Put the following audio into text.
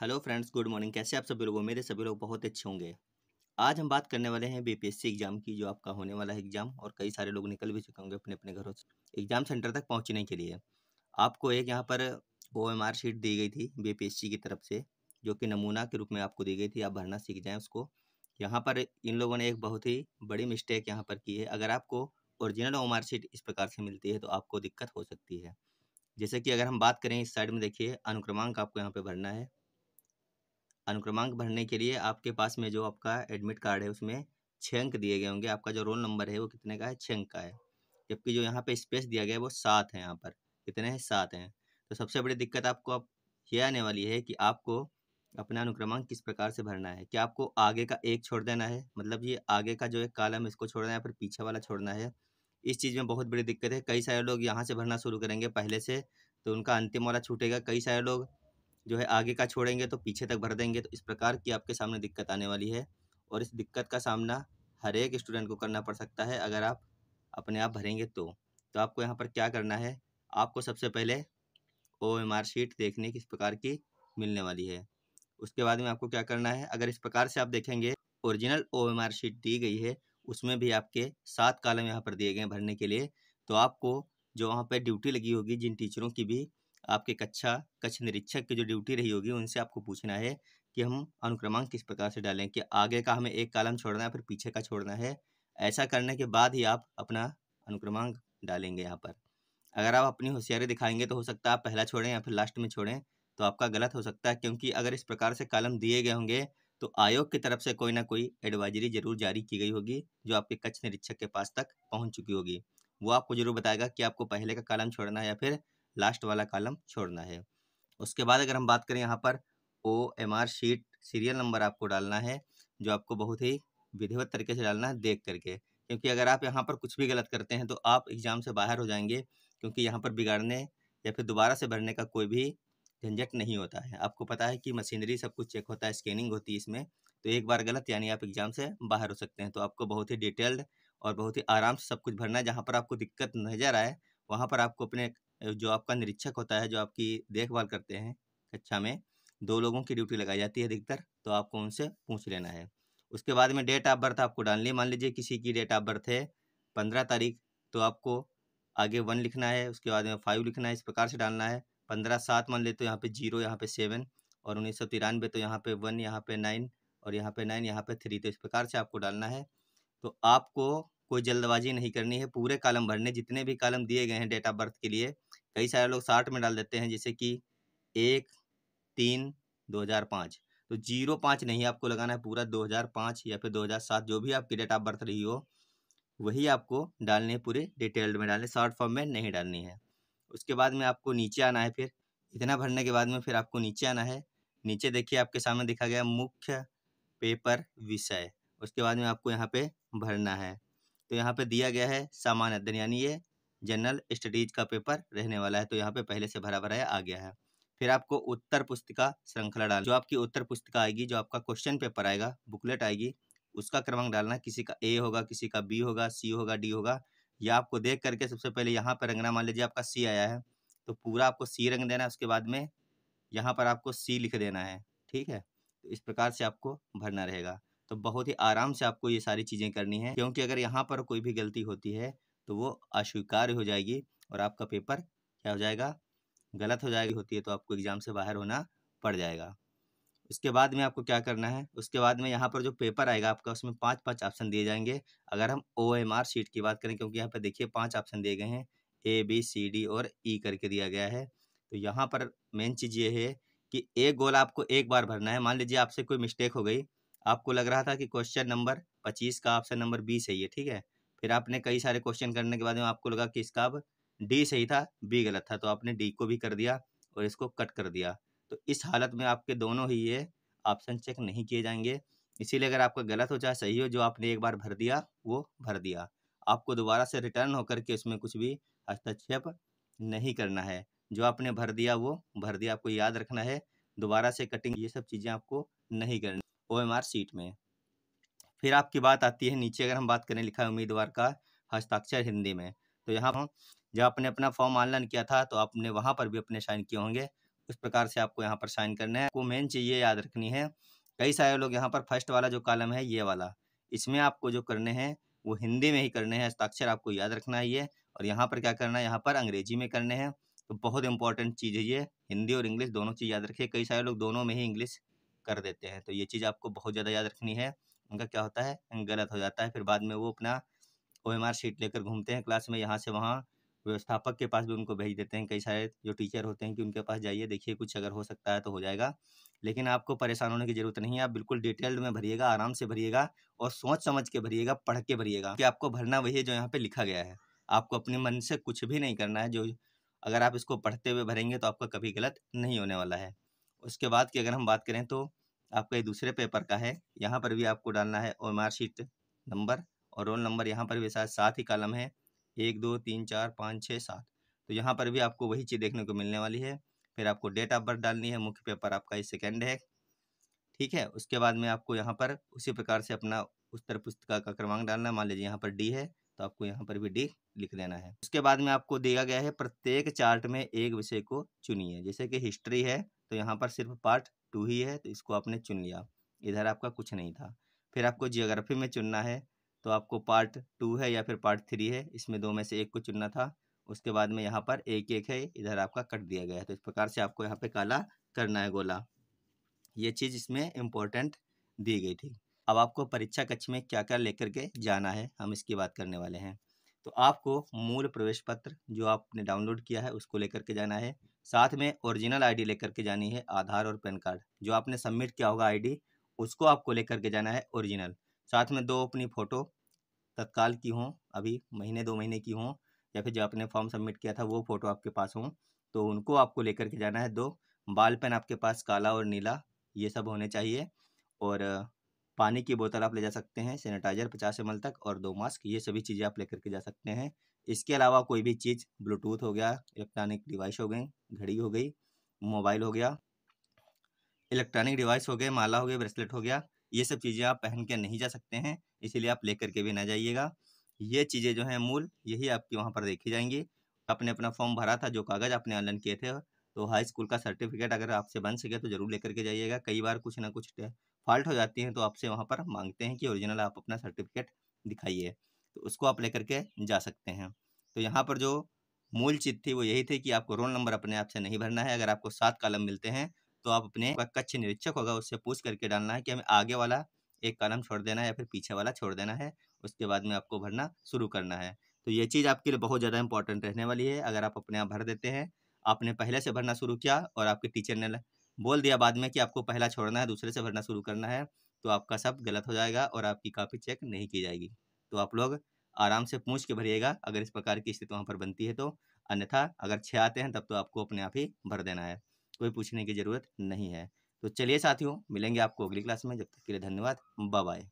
hello friends good morning कैसे आप सभी लोगों मेरे सभी लोग बहुत अच्छे होंगे आज हम बात करने वाले हैं बीपीएससी एग्ज़ाम की जो आपका होने वाला है एग्ज़ाम और कई सारे लोग निकल भी चुके होंगे अपने अपने घरों से एग्ज़ाम सेंटर तक पहुंचने के लिए आपको एक यहाँ पर ओ शीट दी गई थी बी की तरफ से जो कि नमूना के रूप में आपको दी गई थी आप भरना सीख जाएँ उसको यहाँ पर इन लोगों ने एक बहुत ही बड़ी मिस्टेक यहाँ पर की है अगर आपको ओरिजिनल ओ शीट इस प्रकार से मिलती है तो आपको दिक्कत हो सकती है जैसे कि अगर हम बात करें इस साइड में देखिए अनुक्रमांक आपको यहाँ पर भरना है अनुक्रमांक भरने के लिए आपके पास में जो आपका एडमिट कार्ड है उसमें छः अंक दिए गए होंगे आपका जो रोल नंबर है वो कितने का है छः अंक का है जबकि जो यहाँ पे स्पेस दिया गया है वो सात है यहाँ पर कितने हैं सात हैं तो सबसे बड़ी दिक्कत आपको अब ये आने वाली है कि आपको अपना अनुक्रमांक किस प्रकार से भरना है क्या आपको आगे का एक छोड़ देना है मतलब ये आगे का जो एक कालम इसको छोड़ना है फिर पीछे वाला छोड़ना है इस चीज़ में बहुत बड़ी दिक्कत है कई सारे लोग यहाँ से भरना शुरू करेंगे पहले से तो उनका अंतिम वाला छूटेगा कई सारे लोग जो है आगे का छोड़ेंगे तो पीछे तक भर देंगे तो इस प्रकार की आपके सामने दिक्कत आने वाली है और इस दिक्कत का सामना हर एक स्टूडेंट को करना पड़ सकता है अगर आप अपने आप भरेंगे तो तो आपको यहाँ पर क्या करना है आपको सबसे पहले ओ एम आर शीट देखने की इस प्रकार की मिलने वाली है उसके बाद में आपको क्या करना है अगर इस प्रकार से आप देखेंगे original O M R sheet दी गई है उसमें भी आपके सात कालम यहाँ पर दिए गए भरने के लिए तो आपको जो वहाँ पर ड्यूटी लगी होगी जिन टीचरों की भी आपके कक्षा कक्ष निरीक्षक की जो ड्यूटी रही होगी उनसे आपको पूछना है कि हम अनुक्रमांक किस प्रकार से डालें कि आगे का हमें एक कालम छोड़ना है फिर पीछे का छोड़ना है ऐसा करने के बाद ही आप अपना अनुक्रमांक डालेंगे यहाँ पर अगर आप अपनी होशियारी दिखाएंगे तो हो सकता है आप पहला छोड़ें या फिर लास्ट में छोड़ें तो आपका गलत हो सकता है क्योंकि अगर इस प्रकार से कालम दिए गए होंगे तो आयोग की तरफ से कोई ना कोई एडवाइजरी जरूर जारी की गई होगी जो आपके कच्छ निरीक्षक के पास तक पहुंच चुकी होगी वो आपको जरूर बताएगा कि आपको पहले का कालम छोड़ना है या फिर लास्ट वाला कॉलम छोड़ना है उसके बाद अगर हम बात करें यहाँ पर O M R sheet serial number आपको डालना है जो आपको बहुत ही विधिवत तरीके से डालना है देख करके क्योंकि अगर आप यहाँ पर कुछ भी गलत करते हैं तो आप एग्ज़ाम से बाहर हो जाएंगे क्योंकि यहाँ पर बिगाड़ने या फिर दोबारा से भरने का कोई भी झंझट नहीं होता है आपको पता है कि मशीनरी सब कुछ चेक होता है स्कैनिंग होती है इसमें तो एक बार गलत यानी आप एग्ज़ाम से बाहर हो सकते हैं तो आपको बहुत ही डिटेल्ड और बहुत ही आराम से सब कुछ भरना है जहाँ पर आपको दिक्कत नजर आए वहाँ पर आपको अपने जो आपका निरीक्षक होता है जो आपकी देखभाल करते हैं कक्षा में दो लोगों की ड्यूटी लगाई जाती है अधिकतर तो आपको उनसे पूछ लेना है उसके बाद में डेट ऑफ बर्थ आपको डालनी मान लीजिए किसी की डेट ऑफ बर्थ है पंद्रह तारीख तो आपको आगे वन लिखना है उसके बाद में फाइव लिखना है इस प्रकार से डालना है पंद्रह सात मान ले तो यहाँ पे जीरो यहाँ पे सेवन और उन्नीस सौ तिरानवे तो यहाँ पे वन यहाँ पे नाइन और यहाँ पे नाइन यहाँ पे थ्री तो इस प्रकार से आपको डालना है तो आपको कोई जल्दबाजी नहीं करनी है पूरे कालम भरने जितने भी कालम दिए गए हैं डेट ऑफ बर्थ के लिए कई सारे लोग साठ में डाल देते हैं जैसे कि एक तीन दो हज़ार पाँच तो जीरो पाँच नहीं आपको लगाना है पूरा दो हज़ार पाँच या फिर दो हज़ार सात जो भी आपकी डेट ऑफ बर्थ रही हो वही आपको डालने पूरे डिटेल्ड में डालने शॉर्ट फॉर्म में नहीं डालनी है उसके बाद में आपको नीचे आना है फिर इतना भरने के बाद में फिर आपको नीचे आना है नीचे देखिए आपके सामने दिखा गया मुख्य पेपर विषय उसके बाद में आपको यहाँ पे भरना है तो यहाँ पे दिया गया है सामान्य अध्ययन यानी ये जनरल स्टडीज का पेपर रहने वाला है तो यहाँ पे पहले से भरा भराया आ गया है फिर आपको उत्तर पुस्तिका श्रृंखला डाल जो आपकी उत्तर पुस्तिका आएगी जो आपका क्वेश्चन पेपर आएगा बुकलेट आएगी उसका क्रमांक डालना किसी का ए होगा किसी का बी होगा सी होगा डी होगा या आपको देख करके सबसे पहले यहाँ पर रंगना मान लीजिए आपका सी आया है तो पूरा आपको सी रंग देना है उसके बाद में यहाँ पर आपको सी लिख देना है ठीक है तो इस प्रकार से आपको भरना रहेगा तो बहुत ही आराम से आपको ये सारी चीज़ें करनी है क्योंकि अगर यहाँ पर कोई भी गलती होती है तो वो अस्वीकार हो जाएगी और आपका पेपर क्या हो जाएगा गलत हो जाएगी होती है तो आपको एग्ज़ाम से बाहर होना पड़ जाएगा उसके बाद में आपको क्या करना है उसके बाद में यहाँ पर जो पेपर आएगा आपका उसमें पाँच पाँच ऑप्शन दिए जाएंगे अगर हम ओ एम आर शीट की बात करें क्योंकि यहाँ पर देखिए पाँच ऑप्शन दिए गए हैं ए बी सी डी और ई e करके दिया गया है तो यहाँ पर मेन चीज़ ये है कि एक गोल आपको एक बार भरना है मान लीजिए आपसे कोई मिस्टेक हो गई आपको लग रहा था कि क्वेश्चन नंबर पच्चीस का ऑप्शन नंबर बी सही है ठीक है फिर आपने कई सारे क्वेश्चन करने के बाद में आपको लगा कि इसका अब डी सही था बी गलत था तो आपने डी को भी कर दिया और इसको कट कर दिया तो इस हालत में आपके दोनों ही ये ऑप्शन चेक नहीं किए जाएंगे इसीलिए अगर आपका गलत हो चाहे सही हो जो आपने एक बार भर दिया वो भर दिया आपको दोबारा से रिटर्न होकर के उसमें कुछ भी हस्तक्षेप नहीं करना है जो आपने भर दिया वो भर दिया आपको याद रखना है दोबारा से कटिंग ये सब चीज़ें आपको नहीं करनी ओ सीट में फिर आपकी बात आती है नीचे अगर हम बात करें लिखा है उम्मीदवार का हस्ताक्षर हिंदी में तो यहाँ पर जब आपने अपना फॉर्म ऑनलाइन किया था तो आपने वहाँ पर भी अपने साइन किए होंगे उस प्रकार से आपको यहाँ पर साइन करना है आपको मेन चीज़ ये याद रखनी है कई सारे लोग यहाँ पर फर्स्ट वाला जो कॉलम है ये वाला इसमें आपको जो करने हैं वो हिंदी में ही करने हैं हस्ताक्षर आपको याद रखना है ये और यहाँ पर क्या करना है यहाँ पर अंग्रेजी में करने हैं तो बहुत इंपॉर्टेंट चीज़ है ये हिंदी और इंग्लिश दोनों चीज़ याद रखिए कई सारे लोग दोनों में ही इंग्लिश कर देते हैं तो ये चीज़ आपको बहुत ज़्यादा याद रखनी है उनका क्या होता है गलत हो जाता है फिर बाद में वो अपना ओ शीट लेकर घूमते हैं क्लास में यहाँ से वहाँ व्यवस्थापक के पास भी उनको भेज देते हैं कई सारे जो टीचर होते हैं कि उनके पास जाइए देखिए कुछ अगर हो सकता है तो हो जाएगा लेकिन आपको परेशान होने की जरूरत नहीं है आप बिल्कुल डिटेल्ड में भरिएगा आराम से भरिएगा और सोच समझ के भरिएगा पढ़ के भरिएगा कि आपको भरना वही है जो यहाँ पे लिखा गया है आपको अपने मन से कुछ भी नहीं करना है जो अगर आप इसको पढ़ते हुए भरेंगे तो आपका कभी गलत नहीं होने वाला है उसके बाद की अगर हम बात करें तो आपका ये दूसरे पेपर का है यहाँ पर भी आपको डालना है ओ मार्कशीट नंबर और रोल नंबर यहाँ पर भी शायद सात ही कालम है एक दो तीन चार पाँच छः सात तो यहाँ पर भी आपको वही चीज़ देखने को मिलने वाली है फिर आपको डेट ऑफ बर्थ डालनी है मुख्य पेपर आपका ये सेकेंड है ठीक है उसके बाद में आपको यहाँ पर उसी प्रकार से अपना उत्तर पुस्तिका का क्रमांक डालना है मान लीजिए यहाँ पर डी है तो आपको यहाँ पर भी डी लिख देना है उसके बाद में आपको दिया गया है प्रत्येक चार्ट में एक विषय को चुनिए जैसे कि हिस्ट्री है तो यहाँ पर सिर्फ पार्ट टू ही है तो इसको आपने चुन लिया इधर आपका कुछ नहीं था फिर आपको जियोग्राफी में चुनना है तो आपको पार्ट टू है या फिर पार्ट थ्री है इसमें दो में से एक को चुनना था उसके बाद में यहाँ पर एक एक है इधर आपका कट दिया गया है तो इस प्रकार से आपको यहाँ पे काला करना है गोला ये चीज़ इसमें इम्पोर्टेंट दी गई थी अब आपको परीक्षा कक्ष में क्या क्या लेकर के जाना है हम इसकी बात करने वाले हैं तो आपको मूल प्रवेश पत्र जो आपने डाउनलोड किया है उसको लेकर के जाना है साथ में ओरिजिनल आईडी लेकर के जानी है आधार और पैन कार्ड जो आपने सबमिट किया होगा आईडी उसको आपको लेकर के जाना है ओरिजिनल साथ में दो अपनी फ़ोटो तत्काल की हों अभी महीने दो महीने की हों या फिर जो आपने फॉर्म सबमिट किया था वो फ़ोटो आपके पास हों तो उनको आपको लेकर के जाना है दो बाल पेन आपके पास काला और नीला ये सब होने चाहिए और पानी की बोतल आप ले जा सकते हैं सैनिटाइजर पचास एम तक और दो मास्क ये सभी चीज़ें आप लेकर के जा सकते हैं इसके अलावा कोई भी चीज़ ब्लूटूथ हो गया इलेक्ट्रॉनिक डिवाइस हो गई घड़ी हो गई मोबाइल हो गया इलेक्ट्रॉनिक डिवाइस हो गए माला हो गई ब्रेसलेट हो गया ये सब चीज़ें आप पहन के नहीं जा सकते हैं इसीलिए आप लेकर के भी ना जाइएगा ये चीज़ें जो हैं मूल यही आपकी वहाँ पर देखी जाएंगी आपने अपना फॉर्म भरा था जो कागज़ आपने ऑनलाइन किए थे तो हाई स्कूल का सर्टिफिकेट अगर आपसे बन सके तो ज़रूर लेकर के जाइएगा कई बार कुछ ना कुछ फॉल्ट हो जाती हैं तो आपसे वहाँ पर मांगते हैं कि ओरिजिनल आप अपना सर्टिफिकेट दिखाइए तो उसको आप लेकर के जा सकते हैं तो यहाँ पर जो मूल चीज थी वो यही थी कि आपको रोल नंबर अपने आप से नहीं भरना है अगर आपको सात कालम मिलते हैं तो आप अपने कच्छ निरीक्षक होगा उससे पूछ करके डालना है कि हमें आगे वाला एक कालम छोड़ देना है या फिर पीछे वाला छोड़ देना है उसके बाद में आपको भरना शुरू करना है तो ये चीज़ आपके लिए बहुत ज़्यादा इंपॉर्टेंट रहने वाली है अगर आप अपने आप भर देते हैं आपने पहले से भरना शुरू किया और आपके टीचर ने बोल दिया बाद में कि आपको पहला छोड़ना है दूसरे से भरना शुरू करना है तो आपका सब गलत हो जाएगा और आपकी कापी चेक नहीं की जाएगी तो आप लोग आराम से पूछ के भरिएगा अगर इस प्रकार की स्थिति वहाँ पर बनती है तो अन्यथा अगर छः आते हैं तब तो आपको अपने आप ही भर देना है कोई पूछने की ज़रूरत नहीं है तो चलिए साथियों मिलेंगे आपको अगली क्लास में जब तक के लिए धन्यवाद बाय